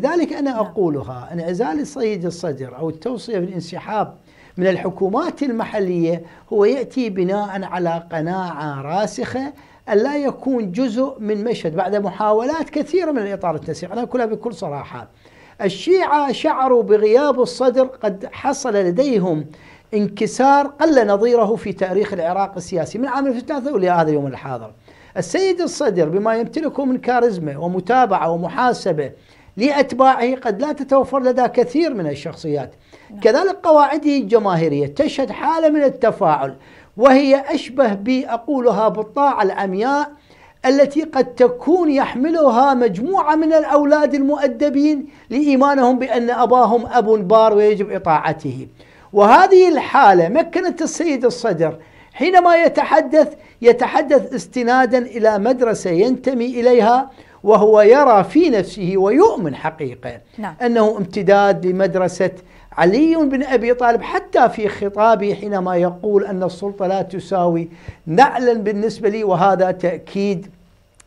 لذلك أنا نعم. أقولها انعزال السيد الصدر أو التوصية بالانسحاب من الحكومات المحلية هو يأتي بناء على قناعة راسخة أن لا يكون جزء من مشهد بعد محاولات كثيرة من الإطار التسيير أنا أقولها بكل صراحة الشيعة شعروا بغياب الصدر قد حصل لديهم انكسار قل نظيره في تاريخ العراق السياسي من عام 2003 إلى هذا اليوم الحاضر السيد الصدر بما يمتلكه من كاريزما ومتابعة ومحاسبة لأتباعه قد لا تتوفر لدى كثير من الشخصيات نعم. كذلك قواعده الجماهيرية تشهد حالة من التفاعل وهي أشبه بأقولها بالطاعة العمياء التي قد تكون يحملها مجموعة من الأولاد المؤدبين لإيمانهم بأن أباهم أب بار ويجب إطاعته وهذه الحالة مكنت السيد الصدر حينما يتحدث يتحدث استنادا الى مدرسه ينتمي اليها وهو يرى في نفسه ويؤمن حقيقه نعم. انه امتداد لمدرسه علي بن ابي طالب حتى في خطابه حينما يقول ان السلطه لا تساوي نعلا بالنسبه لي وهذا تاكيد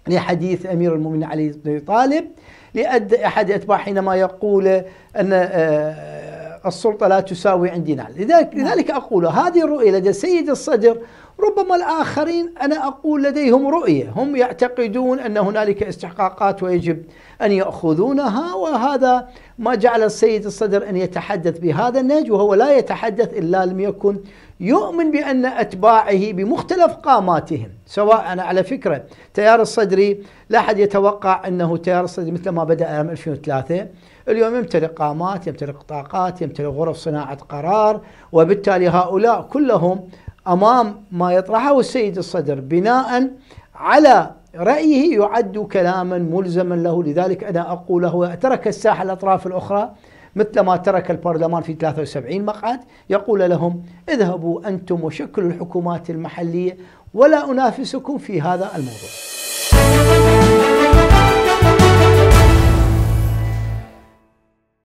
لحديث امير المؤمنين علي بن ابي طالب لأحد اتباع حينما يقول ان آه، السلطة لا تساوي عندنا لذلك, لذلك أقول هذه الرؤية لدى سيد الصدر ربما الآخرين أنا أقول لديهم رؤية هم يعتقدون أن هنالك استحقاقات ويجب أن يأخذونها وهذا ما جعل السيد الصدر أن يتحدث بهذا النهج وهو لا يتحدث إلا لم يكن يؤمن بأن أتباعه بمختلف قاماتهم سواء أنا على فكرة تيار الصدري لا أحد يتوقع أنه تيار الصدري مثل ما بدأ عام 2003 اليوم يمتلك قامات يمتلك طاقات يمتلك غرف صناعة قرار وبالتالي هؤلاء كلهم امام ما يطرحه السيد الصدر بناء على رايه يعد كلاما ملزما له لذلك انا اقول هو ترك الساحه الاطراف الاخرى مثل ما ترك البرلمان في 73 مقعد يقول لهم اذهبوا انتم وشكلوا الحكومات المحليه ولا انافسكم في هذا الموضوع.